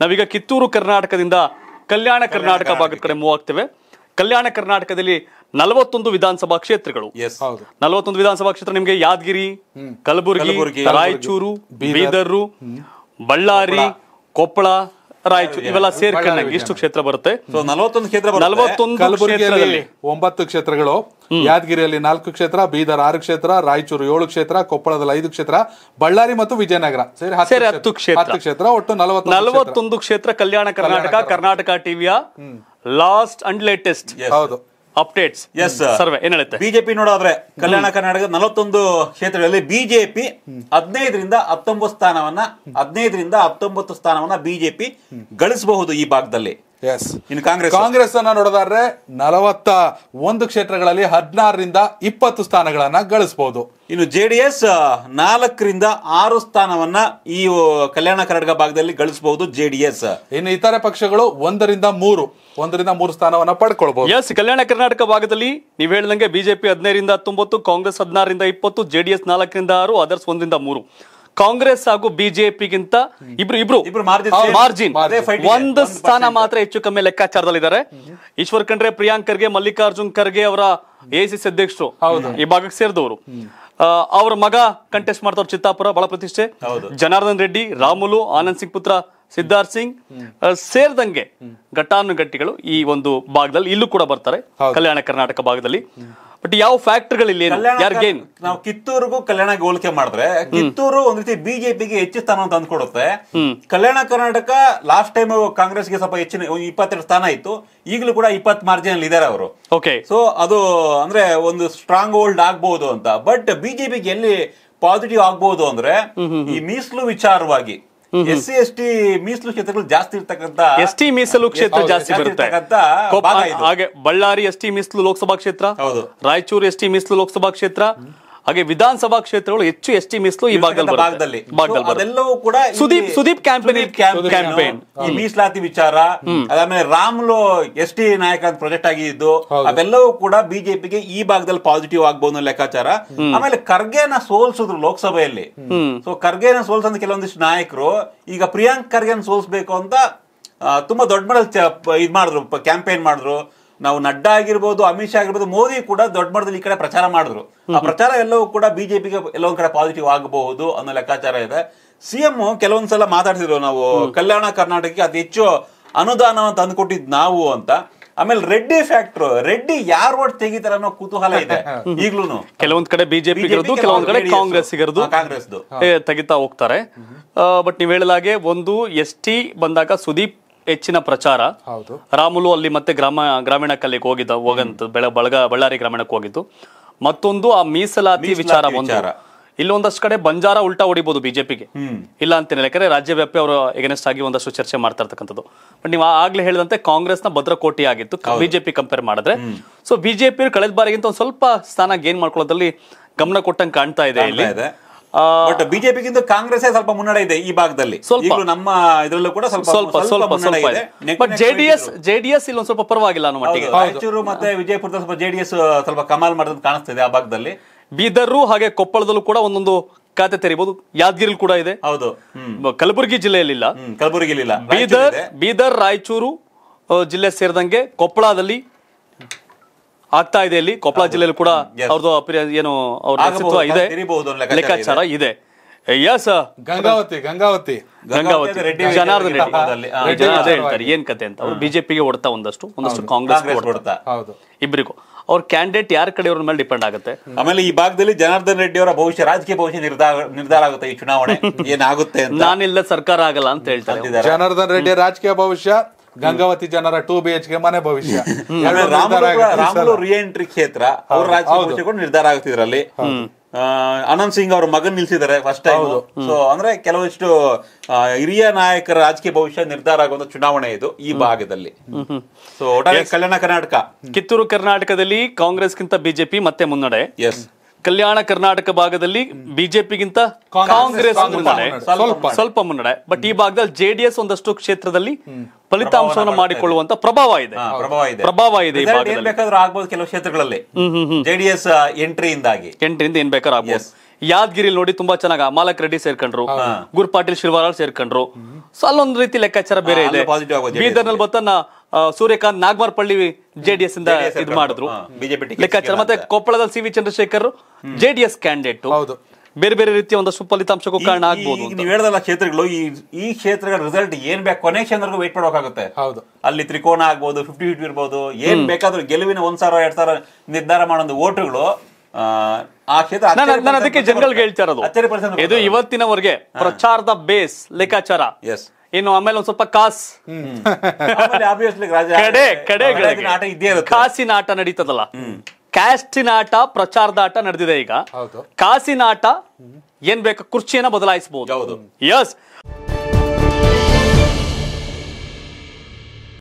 ನಾವೀಗ ಕಿತ್ತೂರು ಕರ್ನಾಟಕದಿಂದ ಕಲ್ಯಾಣ ಕರ್ನಾಟಕ ಭಾಗದ ಕಡೆ ಮೂವ್ ಆಗ್ತೇವೆ ಕಲ್ಯಾಣ ಕರ್ನಾಟಕದಲ್ಲಿ ನಲವತ್ತೊಂದು ವಿಧಾನಸಭಾ ಕ್ಷೇತ್ರಗಳು ನಲವತ್ತೊಂದು ವಿಧಾನಸಭಾ ಕ್ಷೇತ್ರ ನಿಮಗೆ ಯಾದಗಿರಿ ಕಲಬುರಗಿ ರಾಯಚೂರು ಬೀದರ್ ಬಳ್ಳಾರಿ ಕೊಪ್ಪಳ ರಾಯಚೂರು ಇವೆಲ್ಲ ಸೇರ್ಕೊಂಡಂಗೆ ಇಷ್ಟು ಕ್ಷೇತ್ರ ಬರುತ್ತೆ ಕ್ಷೇತ್ರ ಒಂಬತ್ತು ಕ್ಷೇತ್ರಗಳು ಯಾದಗಿರಿಯಲ್ಲಿ ನಾಲ್ಕು ಕ್ಷೇತ್ರ ಬೀದರ್ ಆರು ಕ್ಷೇತ್ರ ರಾಯಚೂರು ಏಳು ಕ್ಷೇತ್ರ ಕೊಪ್ಪಳದಲ್ಲಿ ಐದು ಕ್ಷೇತ್ರ ಬಳ್ಳಾರಿ ಮತ್ತು ವಿಜಯನಗರ ಸೇರಿ ಹತ್ತು ಕ್ಷೇತ್ರ ಕ್ಷೇತ್ರ ಒಟ್ಟು ನಲವತ್ತೊಂದು ಕ್ಷೇತ್ರ ಕಲ್ಯಾಣ ಕರ್ನಾಟಕ ಕರ್ನಾಟಕ ಟಿವಿಯ ಲಾಸ್ಟ್ ಅಂಡ್ ಲೇಟೆಸ್ಟ್ ಹೌದು ಅಪ್ಡೇಟ್ಸ್ ಎಸ್ ಸರ್ವೆ ಏನ್ ಹೇಳುತ್ತೆ ಬಿಜೆಪಿ ನೋಡೋದ್ರೆ ಕಲ್ಯಾಣ ಕರ್ನಾಟಕದ ನಲವತ್ತೊಂದು ಕ್ಷೇತ್ರಗಳಲ್ಲಿ ಬಿಜೆಪಿ ಹದಿನೈದರಿಂದ ಹತ್ತೊಂಬತ್ತು ಸ್ಥಾನವನ್ನ ಹದಿನೈದರಿಂದ ಹತ್ತೊಂಬತ್ತು ಸ್ಥಾನವನ್ನ ಬಿಜೆಪಿ ಗಳಿಸಬಹುದು ಈ ಭಾಗದಲ್ಲಿ ಎಸ್ ಇನ್ನು ಕಾಂಗ್ರೆಸ್ ಕಾಂಗ್ರೆಸ್ ಅನ್ನ ನೋಡೋದಾದ್ರೆ ನಲವತ್ತ ಒಂದು ಕ್ಷೇತ್ರಗಳಲ್ಲಿ ಹದಿನಾರರಿಂದ ಇಪ್ಪತ್ತು ಸ್ಥಾನಗಳನ್ನ ಗಳಿಸಬಹುದು ಇನ್ನು ಜೆ ಡಿ ಎಸ್ ನಾಲ್ಕರಿಂದ ಆರು ಸ್ಥಾನವನ್ನ ಈ ಕಲ್ಯಾಣ ಕರ್ನಾಟಕ ಭಾಗದಲ್ಲಿ ಗಳಿಸಬಹುದು ಜೆ ಡಿ ಎಸ್ ಇನ್ನು ಇತರೆ ಪಕ್ಷಗಳು ಒಂದರಿಂದ ಮೂರು ಒಂದರಿಂದ ಮೂರು ಸ್ಥಾನವನ್ನ ಪಡ್ಕೊಳ್ಬಹುದು ಎಸ್ ಕಲ್ಯಾಣ ಕರ್ನಾಟಕ ಭಾಗದಲ್ಲಿ ನೀವು ಹೇಳಿದಂಗೆ ಬಿಜೆಪಿ ಹದಿನೈದರಿಂದ ಹತ್ತೊಂಬತ್ತು ಕಾಂಗ್ರೆಸ್ ಹದಿನಾರರಿಂದ ಇಪ್ಪತ್ತು ಜೆ ಡಿ ಎಸ್ ನಾಲ್ಕರಿಂದ ಆರು ಅದರ್ಸ್ ಒಂದರಿಂದ ಮೂರು ಕಾಂಗ್ರೆಸ್ ಹಾಗೂ ಬಿಜೆಪಿಗಿಂತ ಇಬ್ರು ಇಬ್ರು ಮಾರ್ಜಿನ್ ಒಂದು ಸ್ಥಾನ ಮಾತ್ರ ಹೆಚ್ಚು ಕಮ್ಮಿ ಲೆಕ್ಕಾಚಾರದಲ್ಲಿದ್ದಾರೆ ಈಶ್ವರ್ ಖಂಡ್ರೆ ಪ್ರಿಯಾಂಕ್ ಖರ್ಗೆ ಮಲ್ಲಿಕಾರ್ಜುನ್ ಖರ್ಗೆ ಅವರ ಎಸಿಸಿ ಅಧ್ಯಕ್ಷರು ಈ ಭಾಗಕ್ಕೆ ಸೇರಿದವರು ಅವರ ಮಗ ಕಂಟೆಸ್ಟ್ ಮಾಡ್ತಾರ ಚಿತ್ತಾಪುರ ಬಹಳ ಪ್ರತಿಷ್ಠೆ ಜನಾರ್ದನ್ ರೆಡ್ಡಿ ರಾಮುಲು ಆನಂದ್ ಸಿಂಗ್ ಪುತ್ರ ಸಿದ್ಧಾರ್ಥ ಸಿಂಗ್ ಸೇರಿದಂಗೆ ಘಟಾನುಘಟ್ಟಿಗಳು ಈ ಒಂದು ಭಾಗದಲ್ಲಿ ಇಲ್ಲೂ ಕೂಡ ಬರ್ತಾರೆ ಕಲ್ಯಾಣ ಕರ್ನಾಟಕ ಭಾಗದಲ್ಲಿ ಬಟ್ ಯಾವ ಫ್ಯಾಕ್ಟರ್ಗಳಿಲ್ಲ ಇಲ್ಲಿ ನಾವು ಕಿತ್ತೂರಿಗೂ ಕಲ್ಯಾಣ ಹೋಲಿಕೆ ಮಾಡಿದ್ರೆ ಕಿತ್ತೂರು ಒಂದ್ ರೀತಿ ಬಿಜೆಪಿಗೆ ಹೆಚ್ಚು ಸ್ಥಾನ ಕೊಡುತ್ತೆ ಕಲ್ಯಾಣ ಕರ್ನಾಟಕ ಲಾಸ್ಟ್ ಟೈಮ್ ಕಾಂಗ್ರೆಸ್ಗೆ ಸ್ವಲ್ಪ ಹೆಚ್ಚಿನ ಇಪ್ಪತ್ತೆರಡು ಸ್ಥಾನ ಇತ್ತು ಈಗಲೂ ಕೂಡ ಇಪ್ಪತ್ ಅಲ್ಲಿ ಇದಾರೆ ಅವರು ಓಕೆ ಸೊ ಅದು ಅಂದ್ರೆ ಒಂದು ಸ್ಟ್ರಾಂಗ್ ಹೋಲ್ಡ್ ಆಗ್ಬಹುದು ಅಂತ ಬಟ್ ಬಿಜೆಪಿಗೆ ಎಲ್ಲಿ ಪಾಸಿಟಿವ್ ಆಗ್ಬಹುದು ಅಂದ್ರೆ ಈ ಮೀಸಲು ವಿಚಾರವಾಗಿ ಎಸ್ ಸಿ ಎಸ್ ಟಿ ಮೀಸಲು ಕ್ಷೇತ್ರಗಳು ಜಾಸ್ತಿ ಇರ್ತಕ್ಕಂಥ ಎಸ್ ಟಿ ಮೀಸಲು ಕ್ಷೇತ್ರ ಜಾಸ್ತಿ ಬರುತ್ತೆ ಹಾಗೆ ಬಳ್ಳಾರಿ ಎಸ್ ಟಿ ಮೀಸಲು ಲೋಕಸಭಾ ಕ್ಷೇತ್ರ ರಾಯಚೂರು ಎಸ್ ಟಿ ಮೀಸಲು ಲೋಕಸಭಾ ಕ್ಷೇತ್ರ ಹಾಗೆ ವಿಧಾನಸಭಾ ಕ್ಷೇತ್ರಗಳು ಹೆಚ್ಚು ಎಸ್ ಟಿ ಮೀಸಲು ಈ ಭಾಗದಲ್ಲಿ ಅದೆಲ್ಲವೂ ಕೂಡ ಸುದೀಪ್ ಸುದೀಪ್ ಕ್ಯಾಂಪೇನ್ ಕ್ಯಾಂಪೇನ್ ಈ ಮೀಸಲಾತಿ ವಿಚಾರ ಅದಾದ್ಮೇಲೆ ಲೋ ಎಸ್ ಟಿ ನಾಯಕ ಅಂತ ಪ್ರೊಜೆಕ್ಟ್ ಆಗಿದ್ದು ಅದೆಲ್ಲವೂ ಕೂಡ ಬಿಜೆಪಿಗೆ ಈ ಭಾಗದಲ್ಲಿ ಪಾಸಿಟಿವ್ ಆಗ್ಬಹುದು ಅನ್ನೋ ಲೆಕ್ಕಾಚಾರ ಆಮೇಲೆ ಖರ್ಗೆನ ಸೋಲ್ಸಿದ್ರು ಲೋಕಸಭೆಯಲ್ಲಿ ಸೊ ಖರ್ಗೆನ ಸೋಲ್ಸಂದ ಕೆಲವೊಂದಿಷ್ಟು ನಾಯಕರು ಈಗ ಪ್ರಿಯಾಂಕ್ ಖರ್ಗೆನ ಸೋಲ್ಸ್ಬೇಕು ಅಂತ ತುಂಬಾ ದೊಡ್ಡ ಮಟ್ಟದಲ್ಲಿ ಇದ್ ಮಾಡಿದ್ರು ಕ್ಯಾಂಪೇನ್ ಮಾಡಿದ್ರು ನಾವು ನಡ್ಡಾ ಆಗಿರ್ಬೋದು ಅಮಿತ್ ಶಾ ಆಗಿರ್ಬೋದು ಮೋದಿ ಕೂಡ ದೊಡ್ಡ ಮಟ್ಟದಲ್ಲಿ ಈ ಕಡೆ ಪ್ರಚಾರ ಮಾಡಿದ್ರು ಆ ಪ್ರಚಾರ ಎಲ್ಲವೂ ಕೂಡ ಬಿಜೆಪಿಗೆ ಎಲ್ಲೊಂದ್ ಕಡೆ ಪಾಸಿಟಿವ್ ಆಗಬಹುದು ಅನ್ನೋ ಲೆಕ್ಕಾಚಾರ ಇದೆ ಸಿಎಂ ಕೆಲವೊಂದ್ಸಲ ಮಾತಾಡ್ತಿದ್ರು ನಾವು ಕಲ್ಯಾಣ ಕರ್ನಾಟಕಕ್ಕೆ ಅತಿ ಹೆಚ್ಚು ಅನುದಾನವನ್ನು ತಂದುಕೊಟ್ಟಿದ್ ನಾವು ಅಂತ ಆಮೇಲೆ ರೆಡ್ಡಿ ಫ್ಯಾಕ್ಟರ್ ರೆಡ್ಡಿ ಯಾರು ಓಟ್ ತೆಗಿತಾರ ಅನ್ನೋ ಕುತೂಹಲ ಇದೆ ಈಗ್ಲೂ ಕೆಲವೊಂದ್ ಕಡೆ ಬಿಜೆಪಿ ಕೆಲವೊಂದ್ ಕಡೆ ಕಾಂಗ್ರೆಸ್ ಕಾಂಗ್ರೆಸ್ ತೆಗಿತಾ ಹೋಗ್ತಾರೆ ಬಟ್ ನೀವ್ ಹೇಳಲಾಗೆ ಒಂದು ಎಸ್ ಟಿ ಬಂದಾಗ ಸುದೀಪ್ ಹೆಚ್ಚಿನ ಪ್ರಚಾರ ಹೌದು ರಾಮುಲು ಅಲ್ಲಿ ಮತ್ತೆ ಗ್ರಾಮ ಗ್ರಾಮೀಣ ಕಲ್ಲಿಗೆ ಹೋಗಿದ್ದ ಹೋಗಂತ ಬೆಳ ಬಳ್ಳಾರಿ ಗ್ರಾಮೀಣಕ್ಕೆ ಹೋಗಿದ್ದು ಮತ್ತೊಂದು ಆ ಮೀಸಲಾತಿ ವಿಚಾರ ಇಲ್ಲಿ ಇಲ್ಲೊಂದಷ್ಟು ಕಡೆ ಬಂಜಾರ ಉಲ್ಟಾ ಹೊಡಿಬಹುದು ಬಿಜೆಪಿಗೆ ಇಲ್ಲ ಅಂತ ಯಾಕಂದ್ರೆ ರಾಜ್ಯವ್ಯಾಪಿ ಅವರು ಎಗನೆಸ್ಟ್ ಆಗಿ ಒಂದಷ್ಟು ಚರ್ಚೆ ಮಾಡ್ತಾ ಇರ್ತಕ್ಕಂಥದ್ದು ಬಟ್ ನೀವು ಆಗ್ಲೇ ಹೇಳಿದಂತೆ ಕಾಂಗ್ರೆಸ್ನ ಭದ್ರಕೋಟಿ ಆಗಿತ್ತು ಬಿಜೆಪಿ ಕಂಪೇರ್ ಮಾಡಿದ್ರೆ ಸೊ ಬಿಜೆಪಿ ಕಳೆದ ಬಾರಿಗಿಂತ ಒಂದು ಸ್ವಲ್ಪ ಸ್ಥಾನ ಗೇನ್ ಮಾಡ್ಕೊಳ್ಳೋದ್ರಲ್ಲಿ ಗಮನ ಕೊಟ್ಟಂಗೆ ಕಾಣ್ತಾ ಇದೆ ಇಲ್ಲಿ ಬಟ್ ಬಿಜೆಪಿಗಿಂತ ಕಾಂಗ್ರೆಸ್ ಸ್ವಲ್ಪ ಮುನ್ನಡೆ ಇದೆ ಈ ಭಾಗದಲ್ಲಿ ಸ್ವಲ್ಪ ನಮ್ಮ ಇದರಲ್ಲೂ ಕೂಡ ಸ್ವಲ್ಪ ಸ್ವಲ್ಪ ಸ್ವಲ್ಪ ಇದೆ ಜೆಡಿಎಸ್ ಜೆಡಿಎಸ್ ಇಲ್ಲಿ ಸ್ವಲ್ಪ ಪರವಾಗಿಲ್ಲ ಅನ್ನೋ ರಾಯಚೂರು ಮತ್ತೆ ವಿಜಯಪುರದ ಸ್ವಲ್ಪ ಜೆಡಿಎಸ್ ಸ್ವಲ್ಪ ಕಮಾಲ್ ಮಾಡೋದು ಕಾಣಿಸ್ತಿದೆ ಆ ಭಾಗದಲ್ಲಿ ಬೀದರ್ ಹಾಗೆ ಕೊಪ್ಪಳದಲ್ಲೂ ಕೂಡ ಒಂದೊಂದು ಖಾತೆ ತೆರಿಬಹುದು ಯಾದಗಿರಿ ಕೂಡ ಇದೆ ಹೌದು ಕಲಬುರಗಿ ಜಿಲ್ಲೆಯಲ್ಲಿ ಕಲಬುರ್ಗಿಲಿಲ್ಲ ಕಲಬುರಗಿ ಬೀದರ್ ಬೀದರ್ ರಾಯಚೂರು ಜಿಲ್ಲೆ ಸೇರಿದಂಗೆ ಕೊಪ್ಪಳದಲ್ಲಿ ಆಗ್ತಾ ಇದೆ ಇಲ್ಲಿ ಕೊಪ್ಪಳ ಜಿಲ್ಲೆಯಲ್ಲಿ ಕೂಡ ಅವ್ರದ್ದು ಏನು ಇದೆ ಲೆಕ್ಕಾಚಾರ ಇದೆ ಎಸ್ ಗಂಗಾವತಿ ಗಂಗಾವತಿ ಗಂಗಾವತಿ ಜನಾರ್ದನ್ ರೆಡ್ಡಿ ಏನ್ ಕತೆ ಅಂತ ಅವ್ರು ಬಿಜೆಪಿಗೆ ಓಡ್ತಾ ಒಂದಷ್ಟು ಒಂದಷ್ಟು ಕಾಂಗ್ರೆಸ್ ಹೌದು ಇಬ್ಬರಿಗೂ ಅವ್ರ ಕ್ಯಾಂಡಿಡೇಟ್ ಯಾರ ಕಡೆ ಅವ್ರ ಮೇಲೆ ಡಿಪೆಂಡ್ ಆಗುತ್ತೆ ಆಮೇಲೆ ಈ ಭಾಗದಲ್ಲಿ ಜನಾರ್ದನ್ ರೆಡ್ಡಿ ಅವರ ಭವಿಷ್ಯ ರಾಜಕೀಯ ಭವಿಷ್ಯ ನಿರ್ಧಾರ ನಿರ್ಧಾರ ಆಗುತ್ತೆ ಈ ಚುನಾವಣೆ ಏನಾಗುತ್ತೆ ನಾನಿಲ್ಲ ಸರ್ಕಾರ ಆಗಲ್ಲ ಅಂತ ಹೇಳ್ತಾರೆ ಜನಾರ್ದನ್ ರೆಡ್ಡಿ ರಾಜಕೀಯ ಭವಿಷ್ಯ ಗಂಗಾವತಿ ಜನರ ಟೂ ಬಿ ಎಚ್ ಕೆ ಮನೆ ಭವಿಷ್ಯ ರಿಎಂಟ್ರಿ ಕ್ಷೇತ್ರ ಅವ್ರ ರಾಜಕೀಯ ನಿರ್ಧಾರ ಆಗ್ತಿದ್ರಲ್ಲಿ ಅನಂತ್ ಸಿಂಗ್ ಅವ್ರ ಮಗನ್ ನಿಲ್ಸಿದ್ದಾರೆ ಫಸ್ಟ್ ಟೈಮ್ ಸೊ ಅಂದ್ರೆ ಕೆಲವಷ್ಟು ಹಿರಿಯ ನಾಯಕರ ರಾಜಕೀಯ ಭವಿಷ್ಯ ನಿರ್ಧಾರ ಆಗುವಂತ ಚುನಾವಣೆ ಇದು ಈ ಭಾಗದಲ್ಲಿ ಸೊ ಕಲ್ಯಾಣ ಕರ್ನಾಟಕ ಕಿತ್ತೂರು ಕರ್ನಾಟಕದಲ್ಲಿ ಕಾಂಗ್ರೆಸ್ ಗಿಂತ ಬಿಜೆಪಿ ಮತ್ತೆ ಮುನ್ನಡೆ ಎಸ್ ಕಲ್ಯಾಣ ಕರ್ನಾಟಕ ಭಾಗದಲ್ಲಿ ಬಿಜೆಪಿಗಿಂತ ಕಾಂಗ್ರೆಸ್ ಮುನ್ನಡೆ ಸ್ವಲ್ಪ ಮುನ್ನಡೆ ಬಟ್ ಈ ಭಾಗದಲ್ಲಿ ಜೆಡಿಎಸ್ ಒಂದಷ್ಟು ಕ್ಷೇತ್ರದಲ್ಲಿ ಫಲಿತಾಂಶವನ್ನು ಮಾಡಿಕೊಳ್ಳುವಂತ ಪ್ರಭಾವ ಇದೆ ಪ್ರಭಾವ ಇದೆ ಆಗ್ಬೋದು ಕೆಲವು ಕ್ಷೇತ್ರಗಳಲ್ಲಿ ಜೆಡಿಎಸ್ ಎಂಟ್ರಿಯಿಂದಾಗಿ ಎಂಟ್ರಿಯಿಂದ ಏನ್ ಬೇಕಾದ್ರೂ ಆಗ್ಬೋದು ಯಾದಗಿರಿಲಿ ನೋಡಿ ತುಂಬಾ ಚೆನ್ನಾಗಿ ಮಾಲಕ್ ರೆಡ್ಡಿ ಸೇರ್ಕೊಂಡ್ರು ಗುರುಪಾಟೀಲ್ ಪಾಟೀಲ್ ಸೇರ್ಕೊಂಡ್ರು ಸೊ ಅಲ್ಲೊಂದು ರೀತಿ ಲೆಕ್ಕಾಚಾರ ಬೇರೆ ಇದೆ ಬೀದರ್ನಲ್ಲಿ ಬರ್ತಾನ ಸೂರ್ಯಕಾಂತ್ ಪಳ್ಳಿ ಜೆಡಿಎಸ್ ಇಂದ ಇದು ಮಾಡಿದ್ರು ಲೆಕ್ಕಾಚಾರ ಮತ್ತೆ ಕೊಪ್ಪಳದಲ್ಲಿ C V Chandrashekhar JDS candidate ಹೌದು ಬೇರೆ ಬೇರೆ ರೀತಿಯ ಒಂದು ಸುಫಲಿತಾಂಶಕ್ಕೂ ಕಾರಣ ಆಗ್ಬೋದು ನೀವು ಹೇಳಿದಲ್ಲ ಕ್ಷೇತ್ರಗಳು ಈ ಈ ಕ್ಷೇತ್ರಗಳ ರಿಸಲ್ಟ್ ಏನ್ ಬೇಕು ಕೊನೆ ಕ್ಷೇತ್ರ ವೇಟ್ ಮಾಡಬೇಕಾಗುತ್ತೆ ಹೌದು ಅಲ್ಲಿ ತ್ರಿಕೋನ ಆಗ್ಬಹುದು ಫಿಫ್ಟಿ ಫಿಫ್ಟಿ ಇರ್ಬೋದು ಏನ್ ಬೇಕಾದ್ರೂ ಗೆಲುವಿನ ಒಂದ್ ಸಾವಿರ ಎರಡ್ ಸಾವಿರ ನಿರ್ಧಾರ ಮಾಡೋದು ಓಟ್ಗಳು ಆ ಕ್ಷೇತ್ರ ನಾನು ಅದಕ್ಕೆ ಜನಗಳಿಗೆ ಹೇಳ್ತಾ ಇರೋದು ಇದು ಇವತ್ತಿನವರೆಗೆ ಪ್ರಚಾರದ ಬೇಸ್ ಲೆಕ್ಕಾಚಾರ ಎಸ್ ಇನ್ನು ಆಮೇಲೆ ಒಂದ್ ಸ್ವಲ್ಪ ಕಾಸ್ ಕಾಸಿನ ಆಟ ನಡೀತದಲ್ಲ ಕ್ಯಾಸ್ಟಿನ ಆಟ ಪ್ರಚಾರದ ಆಟ ನಡೆದಿದೆ ಈಗ ಕಾಸಿನ ಆಟ ಏನ್ ಬೇಕು ಕುರ್ಚಿಯನ್ನ ಬದಲಾಯಿಸಬಹುದು ಯಸ್